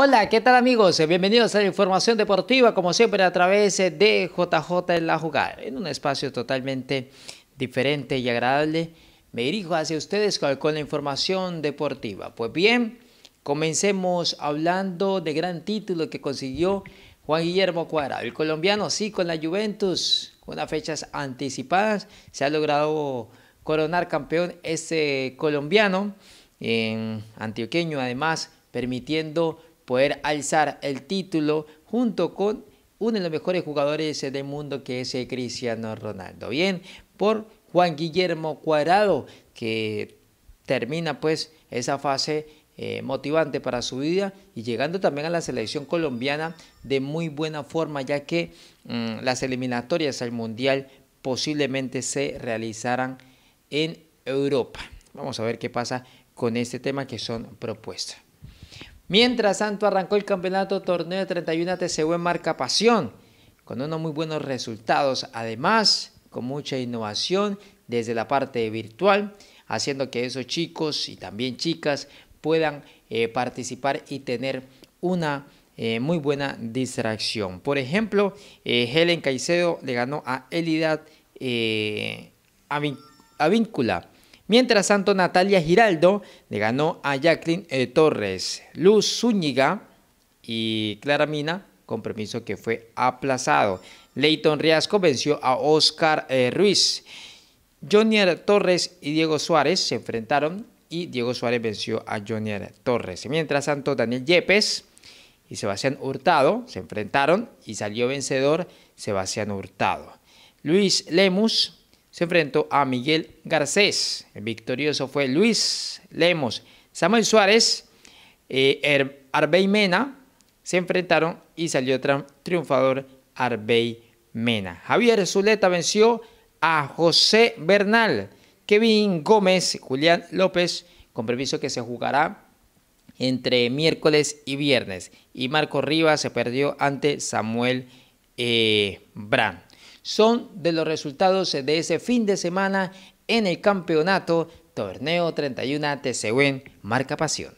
Hola, ¿qué tal amigos? Bienvenidos a la información deportiva, como siempre a través eh, de JJ en la jugada, en un espacio totalmente diferente y agradable. Me dirijo hacia ustedes con la información deportiva. Pues bien, comencemos hablando de gran título que consiguió Juan Guillermo Cuadrado. El colombiano sí con la Juventus, con las fechas anticipadas, se ha logrado coronar campeón este colombiano, en antioqueño además, permitiendo poder alzar el título junto con uno de los mejores jugadores del mundo que es Cristiano Ronaldo. Bien, por Juan Guillermo Cuadrado, que termina pues esa fase eh, motivante para su vida y llegando también a la selección colombiana de muy buena forma, ya que mm, las eliminatorias al Mundial posiblemente se realizarán en Europa. Vamos a ver qué pasa con este tema que son propuestas. Mientras Santo arrancó el campeonato torneo de 31 TCU e en marca pasión, con unos muy buenos resultados, además con mucha innovación desde la parte virtual, haciendo que esos chicos y también chicas puedan eh, participar y tener una eh, muy buena distracción. Por ejemplo, eh, Helen Caicedo le ganó a Elidad Avíncula Mientras tanto, Natalia Giraldo le ganó a Jacqueline eh, Torres, Luz Zúñiga y Clara Mina, compromiso que fue aplazado. Leighton Riasco venció a Oscar eh, Ruiz. Jonier Torres y Diego Suárez se enfrentaron y Diego Suárez venció a Jonier Torres. Mientras Santo Daniel Yepes y Sebastián Hurtado se enfrentaron y salió vencedor Sebastián Hurtado. Luis Lemus se enfrentó a Miguel Garcés. El victorioso fue Luis Lemos. Samuel Suárez, eh, Arbey Mena se enfrentaron y salió triunfador Arbey Mena. Javier Zuleta venció a José Bernal. Kevin Gómez, Julián López, con permiso que se jugará entre miércoles y viernes. Y Marco Rivas se perdió ante Samuel eh, son de los resultados de ese fin de semana en el campeonato Torneo 31 en Marca Pasión.